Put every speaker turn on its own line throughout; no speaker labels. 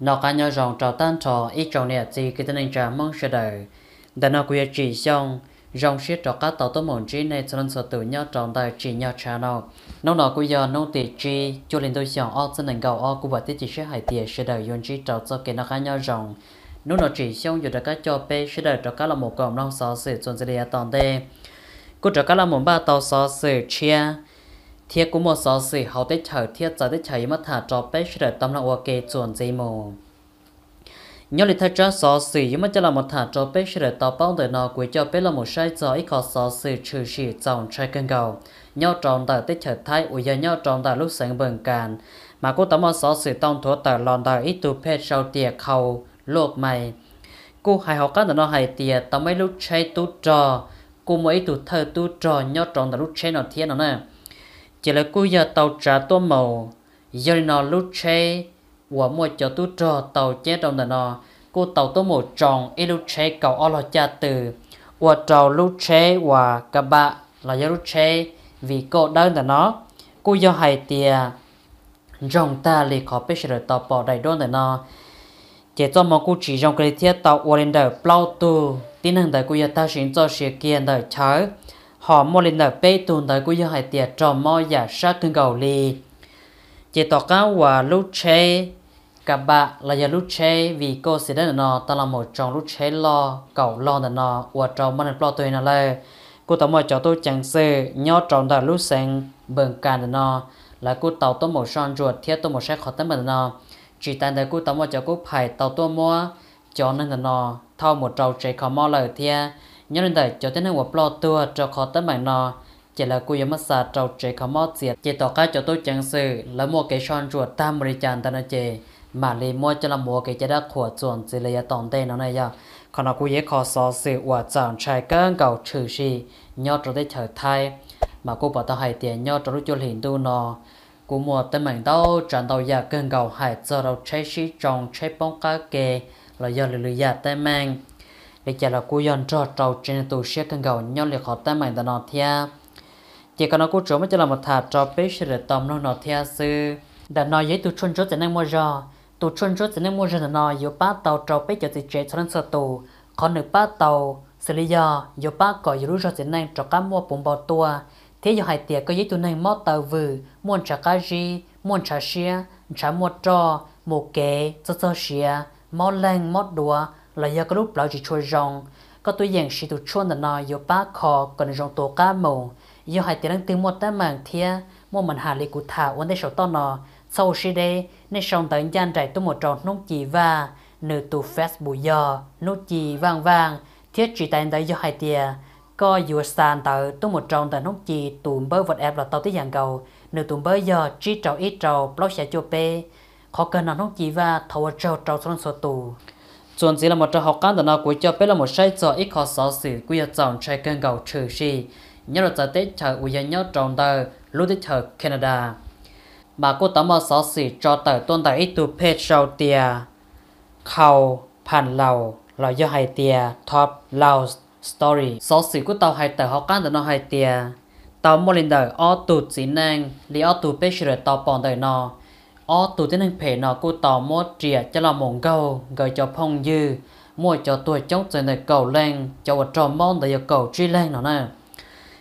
nó cá nhau rồng trào tan trò ít trò này chỉ cái tên anh trả mong sẽ đợi, đã nó quyết chỉ xong rồng xiết trò cá tàu tôm muốn chỉ này cho nên sở tử nhau tròn đời chỉ nhớ trả nó nó nó bây giờ nó tiệt chi cho nên tôi xong ở trên nền cầu ở của bà tiết chỉ sẽ hại tiệt sẽ đợi yên chỉ trào cho cái nó cá nhau rồng nó nó chỉ xong rồi đã cho bé sẽ đợi trò cá là một cộng nông sáu sự chuẩn dây tòn đê cô trò cá là một ba tàu sáu sự chia thiệt cũng một số sự hậu tới chờ thiệt giờ tới chờ mà thả cho bé sửa tâm là ok chuẩn gì mồ nhớ lịch thay cho số sự mà cho là một thả cho bé sửa tao bao đời nó cuối cho bé là một sai cho ít có số sự trừ sự dòng trai cân cầu nhau tròn đời tới chờ thái ủi giờ nhau tròn đời lúc sáng bừng càn mà cô tấm một số sự tông thua tờ lòn đời ít tu phê sau tiệc khâu luộc mày cô hài học các nó hài tiệc tao mấy lúc chơi tu trò cô mới tu thơ tu trò nhau tròn đời lúc chơi nó thiên nó nè chỉ là cú giờ tàu trả tua màu giờ nó lúc chế và mua cho tu trò tàu chế trong đời nó cô tàu tua màu tròn ít lúc chế cầu ở lo cha từ và trầu lúc chế và cả bạn là giờ lúc chế vì cô đơn là nó cô giờ hay tìa rong ta lì khó biết sự tàu bỏ đầy đôn là nó chỉ cho mà cô chỉ trong cái thiết tàu ở lên đời plau tu tin hàng đời cô giờ ta xin cho sự kiện đời chớ họ mua lên nở bê tùn tới của dân hải tiệt trò mò giả sa cưng cầu lì chỉ tỏ cá và lúc chê cả bà là giờ lúc chê vì cô sẽ đến nó ta là một trong lúc chê lo cầu lo là nó và trong mình lo tùy nó là cô tao mò cho tôi chẳng sự nhó trong đời lúc sáng bừng cả nó là cô tàu tôi một son ruột thiết tôi một sách khó tấm mình nó chỉ tại đời cô tao mò cho cô phải tàu tôi mua cho nên là nó thao một trâu chê khó mò lời thiệt nhớ đến đây cho tên hàng quả plo tua cho khó tấn bằng nó chỉ là cú yếm mất xa trâu trẻ khó mót diệt chỉ tỏ cái cho tôi chẳng sự là mua cái son ruột tam mười chàn ta nó chê mà lì mua cho là mua cái chế đắc của chuẩn chỉ là tổng tên nó này ya còn là cú yếm khó so sự quả chọn trai cơn cầu trừ si nhớ cho tới trở thay mà cô bảo tao hay tiền nhớ cho lúc cho liền tu nó cú mua tên mảnh đâu chẳng đâu ya cơn cầu hay cho đâu trái si trong trái bóng cá kê là do lười lười ya tên mang để chả là cô yon cho trâu trên tù xe cần gầu nhau liệt họ ta mảnh đàn nọ thia chỉ cần nó cô chỗ mới cho là một thà cho bé sẽ để tầm nó nọ thia sư đàn nọ giấy tụ chôn chốt chỉ năng mua giò tụ chôn chốt chỉ năng mua giò đàn nọ yếu ba tàu trâu bé cho thì chế cho nên sợ tù còn nửa ba tàu xử lý do yếu ba cỏ yếu rú giò chỉ năng cho cá mua bụng bò tua thế giờ hai tiệc có giấy tụ năng mót tàu vừ muốn trả cá gì muốn trả xe trả mua trò mua kế cho cho xe mót lăng mót đùa là do cái lúc lão chỉ chua rong có tuổi dành sự tụ chua là nó do ba khó còn rong tổ cá mồ, do hai tiếng tiếng một ta màng thia mua mình hà lý cụ thả uốn đây sầu to nò, sau khi đây nên sòng tới gian trải tôi một tròn nông chỉ và nửa tụ facebook do nốt chỉ vàng vàng thiết chỉ tại tới do hai tia có dù sàn tờ tôi một tròn tại nông chỉ tụm bơ vật ép là tao tới dạng cầu nửa tụm bơ do chỉ trầu ít trầu bao sẽ cho pê, khó cần nào nông chỉ và thầu trầu trầu trong số tụ chuẩn chỉ là một trong học cán đó của cho bé là một sai cho ít khó sáu sự của giờ chọn sai cân cầu trừ gì nhớ là giờ tết chờ uy nhớ tròn tờ lúc tết chờ Canada mà cô tấm mà sáu sự cho tờ tuân tờ ít tu pet sau tia khâu phản lầu là do hai tia top lao story sáu sự của tàu hai tờ học cán đó hai tia tàu mua lên đời ở tụ chỉ năng li ở tụ pet rồi tàu bòn đời nó ở tụ tên hình phê nó cô tỏ mô trịa cho là mộng cầu gửi cho phong dư mua cho tuổi chống trời này cầu lên cho một trò mong để cầu truy lên nó nè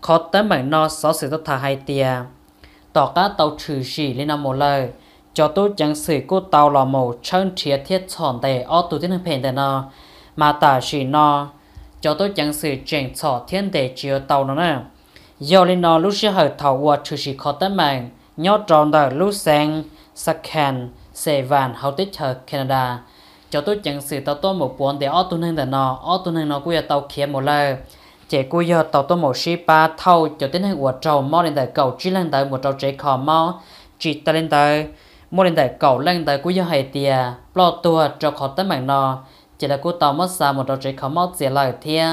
khó tấm bằng nó sáu sự tất thà hai tia tỏ cá tàu trừ sĩ lên năm một lời cho tôi chẳng sử cô tàu là màu chân chia thiết chọn để ở tụ tên hình phê để nó mà tả sĩ nó cho tôi chẳng sử chuyển sọ thiên để chiều tàu nó nè giờ lên nó lúc sẽ hơi thảo qua trừ sĩ khó tấm bằng nhớ tròn đời lúc sáng Sakhan, Sevan, Hautitcher, Canada. Cho tôi chẳng sự tàu tôi một buồn để ô tu nâng đàn nó, ô tu nâng nó cũng tàu kia một lời. Chỉ cú giờ tàu tôi một sĩ ba thâu cho tiến hành của trâu mò lên đời cầu chỉ lên đời một trâu chế khó mau chỉ ta lên đời mò lên đời cầu lên đời cú giờ hay tiề lo tua trầu khó tới mạng nó chỉ là cú tàu mất xa một trầu chế khó mau dễ lời thia.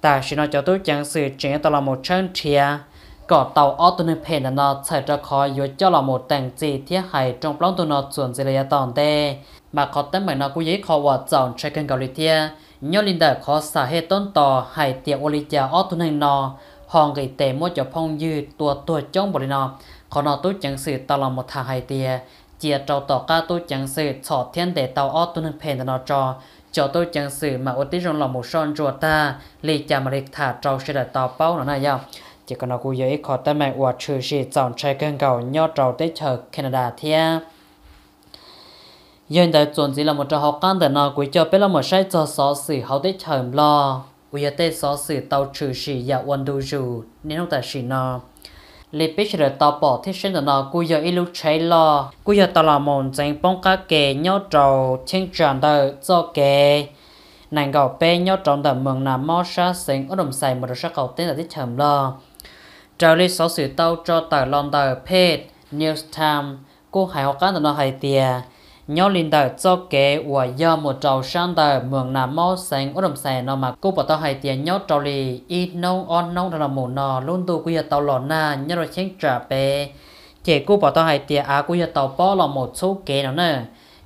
Ta xin nói cho tôi chẳng sự chuyện tàu là một chân thia có tàu Autonopen là nó chạy ra khỏi dù cho là một tàng gì thiết hại trong bóng tụi nó chuẩn dây lấy tòn tê. Mà có tấm mạng nó cũng dễ khó hoạt dòng trái kênh gạo lý thia. Nhớ linh đời khó xả hệ tôn tò hay tiệm ô lý chá Autonopen nó. Hòn gửi tế mua cho phong dư tùa tùa chống bởi lý nó. Khó nó tốt chẳng sự tao là một thả hại tìa. Chia trâu tỏ ca tốt chẳng sự sọ thiên để tàu Autonopen là nó cho cho tôi chẳng sự mà ô tí rong lòng một son rùa ta lì chà mà lịch thả trâu sẽ đại tàu bao nó này nhau chỉ còn nó cũng dễ khó tâm mẹ và trừ sĩ chọn trái cân cầu nhỏ trầu tới chờ Canada thia à. dân đại chuẩn chỉ là một trò học căn để nó cũng cho biết là một sai cho xó xỉ hậu tới chờ lo ủy tế xó xử tàu trừ sĩ và quân đu dù nên không ta sĩ nó lê bích rồi tàu bỏ thiết sinh nó cũng giờ ít lúc cháy lo cũng giờ tàu là một danh bóng cá kè nhỏ trầu trên tròn đời cho kè nàng gạo bé nhỏ tròn đời mường nằm mò sa sinh ổn đồng xài một đồ sắc cầu tên là thiết chầm lo trao lý số sử tàu cho tờ lon tờ pet news time cô hải học cá nó hay tiề nhớ linh tờ cho kế và do một trầu sang tờ mường nà mò sáng ở đồng xe nó mà cô bảo tao hay tiề nhớ trò lì ít nâu on nâu là mù nò luôn tu quý tàu lòn na nhớ rồi chén trả bê chị cú bảo tao hay tiề à quý tàu bỏ là một số kế nào nè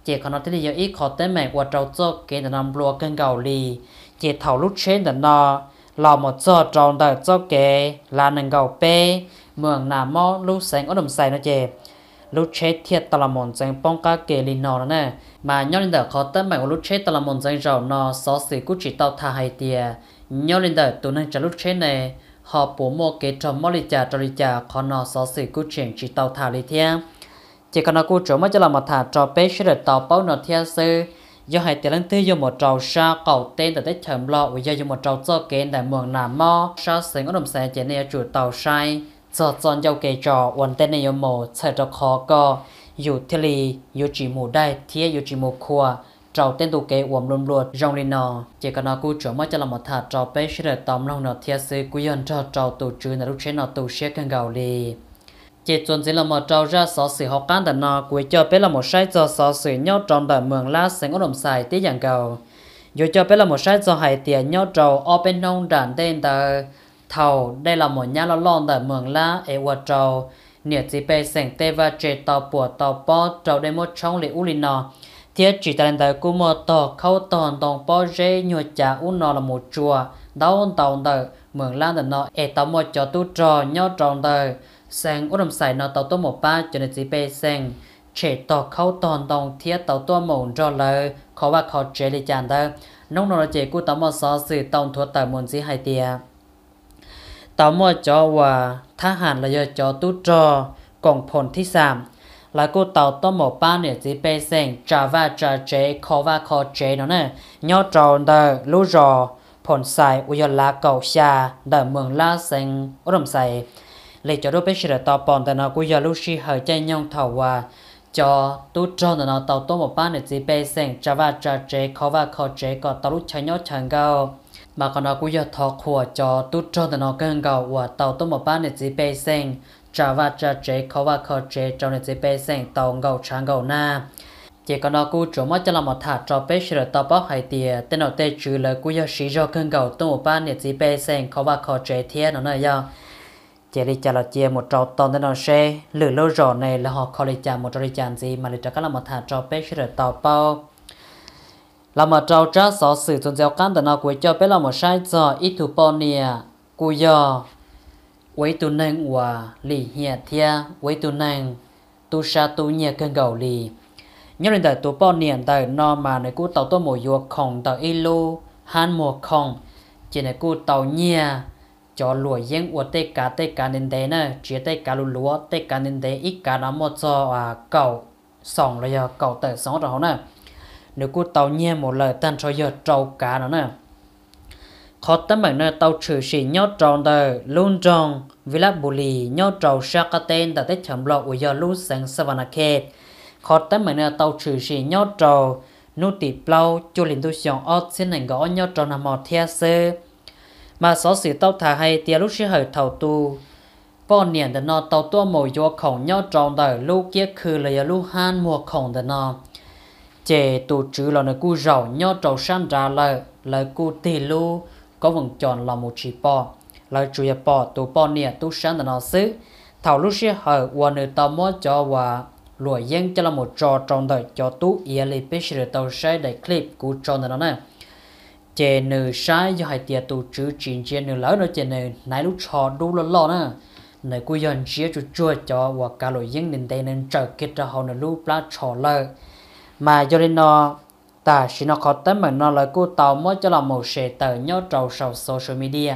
chị còn nói thế giờ ít khó tới mẹ và trầu cho kế là nằm lùa cơn gạo lì chị thảo lúc trên là nó lò một giờ tròn đời cho kề là nâng gầu bê mường nà mò lúc sáng ở đồng xài nó chè lúc chế thiệt tao là mòn danh bong ca kê lì nò nè mà nhau lên đời khó tới mày lúc chết tao là mòn danh rầu nò xó xì cú chỉ tao thà hay tiề nhau lên đời tụi nâng trả lúc chế này họ bố mô kế trò mò lì chà trò lì chà khó nò xó xì cú chuyện chỉ tao thà lì thiêng chỉ cần nó cú chỗ mới cho là một thà trò bê sẽ được tao bao nò thiêng sư do hai tiền lăng tư do một trầu sa cầu tên tại tết thầm lọ vì do một trầu cho kén tại mường nà mo sa sinh ở đồng sản chế này chủ tàu sai cho chọn giao kê trò quần tên này mồ sẽ cho khó co dù thế lì dù chỉ mù đai thiết dù chỉ mù khua trầu tên tụ kê uổng luôn luôn rong lên nò chỉ cần nó cú chuẩn mới cho là một thà trầu bé sẽ được tóm lòng nó thiết sư cú dân cho trầu tụ trừ là lúc chế nó tụ sẽ cần gạo lì chỉ chuẩn chỉ là một trâu ra sáu sự học can đàn nọ cuối cho bé là một sai cho sáu sự nhau tròn đàn mường lá sáng ổn xài tí dạng cầu dù cho bé là một sai cho hai tiền nhau trâu ở bên nông đàn tên tờ thầu đây là một nhà lo lon đàn mường lá ở quạt trâu nhiệt chỉ bé sáng tê và chế tàu bùa tàu bò trâu đây một trong lễ u linh nọ thiết chỉ đàn tờ cú mò tò khâu tòn tòn bò rê nhùa chả u nọ là một chùa đau tàu tờ mường lá đàn nọ ở tàu một cho tu trò nhau tròn tờ sang ô đồng xài nó tàu tô một ba cho nên chỉ bê sang chế tỏ khâu toàn đồng thiết tàu tô mộng cho lời khó và khó chế lý chàng đó nông nó chế cú tàu một số sự tàu thuốc tàu môn gì hai tìa tàu một cho và thá hàn là do cho tu trò còn phồn thi sàm là cô tàu tôm một ba nửa chỉ bê sen trà và trà chế khó và khó chế nó nè nhau trò đờ lú rò phồn xài uy là cầu xa đờ mường la sen ổn xài lấy cho đôi bé sẽ tao bọn tên nó cũng giờ lúc xí hơi chạy nhông thầu và cho tu tên nó tao tốt một bán để chỉ bé sen cho và cho chế khó và khó chế có tao lúc chạy nhó chẳng gao mà còn nó cũng giờ thọ khua cho tu tên nó cân gao và tao tốt một bán để chỉ bé sen cho và cho chế khó và khó chế cho nên chỉ bé sen tao gao chẳng gao na chỉ còn nó cũng chỗ mất cho là một thả cho bé sửa tao bóc hai tiền tên nó tê trừ là cũng giờ sĩ do cân gao tu một bán để chỉ bé sen khó và khó chế thiên nó nơi giờ chỉ đi chả là chia một trâu tòn đến nó xe lử lô rổ này là họ khó đi một trâu đi chả gì mà đi chả là một thả trâu bé sẽ được tàu bao là một trâu trá xó sử tuần giáo cán tờ nó cuối cho bé là một sai giờ ít thủ bao nè cú giờ quấy tu nang hòa lì hiệt thia quấy tu nang tu sa tu nhẹ cơn gầu lì nhớ đến đời tu bao nè đời nó mà này cú tàu tôi mồi yuộc khổng tàu ilu han mùa khổng chỉ này cú tàu nhẹ cho lúa yên của tê cá tê cá nên thế nè chia tê cá lúa lúa tê cá nên thế ít cá nó một cho à cầu sòng rồi giờ cầu tới sòng rồi nè nếu cô tàu nhẹ một lời tan cho giờ trâu cá nữa nè khó tấm bằng nơi tàu trừ sĩ nhót tròn tờ luôn tròn vì là bù lì nhót trâu sát cá tên đã tết chậm lộ của giờ lúc sáng savana kê khó tấm bằng nơi tàu trừ sĩ nhót trâu nút tỉ plau cho linh tu xiong ớt xin hành gõ nhót tròn nằm mò theo sơ mà số sĩ tàu thả hay tia lúc sĩ hơi thầu tu bỏ niệm để nó tàu tua mồi vô khổng nhau tròn đời lúc kia khứ là lúc han mùa khổng để nó chế tụ chữ là nó cú rầu nhau trầu san ra là là cú tì lu có vòng tròn là một chỉ bò là chủ yếu bò tụ bò niệm tụ san để nó xứ thầu lúc sĩ hơi qua nơi tàu mua cho và lùa yên cho là một trò tròn đời cho tụ yên lì bích sĩ tàu sai để clip của tròn để nó này chè nửa sai do hai tia tổ chức chín chè nửa lỡ nói chè nửa này lúc trò đủ lo lo nè này cô dần chia chú chua cho và cả lối dân nên đây nên trở kết ra hậu nửa lúc lá trò lơ mà cho nên nó ta chỉ nó khó tới mình nó lời cô tàu mới cho là một sẽ tờ nhớ trầu sầu social media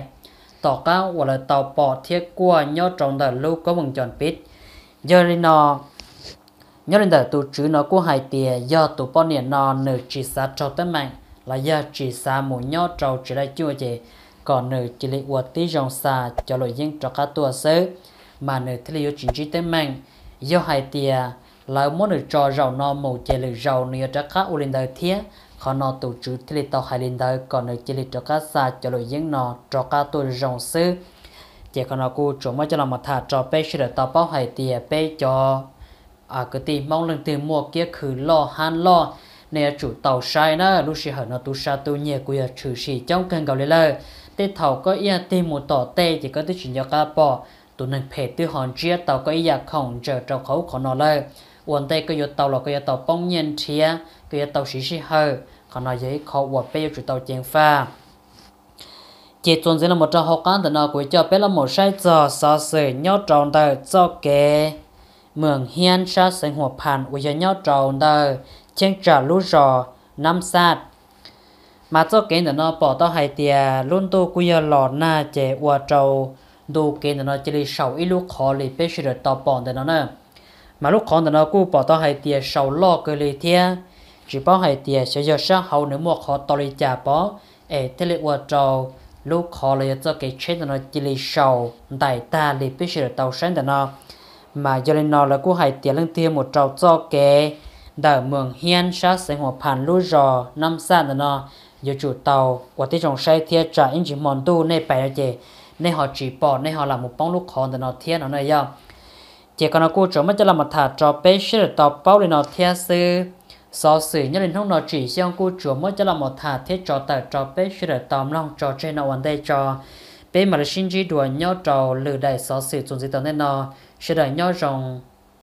tỏ cá hoặc là tàu bỏ thiết qua nhớ trong đời lúc có mừng chọn biết do nên nó nhớ lên tờ tụ chữ nó cũng hai tia do tổ bao niệm nó nửa chỉ sát trâu tới mạng là giờ chỉ xa một nhỏ trâu chỉ là chua chị còn nửa chỉ lấy uất tí rong xa cho lỗi riêng cho cả tua sớ mà nửa thì lấy chính trị tên mạnh do hai tia là muốn nữ cho giàu no một chỉ là giàu nửa cho cả u linh đời thiết còn nó tổ chức thì lấy tàu hai linh đời còn nửa chỉ lấy cho cả xa cho lỗi riêng nó cho cả tua rong sớ chỉ còn nó cô chủ mới cho làm một thả cho bé sẽ tàu bao hai tia bé cho à cái tí mong lần từ mua kia khử lo han lo nè chủ tàu sai nó lúc xí hở nó tu sa tu nhẹ của ở trừ xì trong cơn gạo lê lơ tê thầu có ý tê một tỏ tê chỉ có tư chỉ nhớ cá bò tụ nên phê tư hòn chia tàu có ý ia khổng chờ trong khẩu khó nó lơ uốn tê có yêu tàu là có yêu tàu bông nhân chia có yêu tàu xí xí hở khó nó dễ khó uốn bê chủ tàu chèn pha chỉ tuần dưới là một trong học cán thì nó cuối cho bé là một sai giờ sợ sự nhau tròn đời cho kề mường hiên sa sinh hoạt phản của nhau tròn đời chén trả lũ rò năm sát mà cho cái nó bỏ tao hai tia luôn tu cũng giờ na chế qua trâu đồ kể cái nó chỉ là sầu ít lúc khó để biết sự tao bỏ để nó nè mà lúc khó để nó cũng bỏ tao hai tia sầu lo cái lì thia chỉ bỏ hai tia sẽ giờ sáng hậu nữa mua khó tao đi trả bỏ ê thế là qua trâu lúc khó là cho cái chết nó chỉ là sầu đại ta để biết sự tao sáng để nó mà giờ lên nó là cũng hai tia lên tia một trâu cho kể đã mường hiên sát sinh hoạt phản lũ rò năm xa nữa nó giờ chủ tàu của tí trồng say thiệt trả anh chỉ mòn tu nên bẻ chị nên họ chỉ bỏ nên họ làm một bóng lúc khó để nó thiệt nó này giờ chỉ còn nó cô chỗ mất cho làm một thả trò bê sẽ tàu bao để nó thiệt sư sau sự nhân lên không nó chỉ xem cô chỗ mất cho làm một thả thiệt trò tàu trò bê sẽ tàu long trò trên nó vấn đề trò bê mà là xin chỉ đùa nhau trò lừa đại sau sự chuẩn gì tàu nên nó sẽ đợi nhau rồng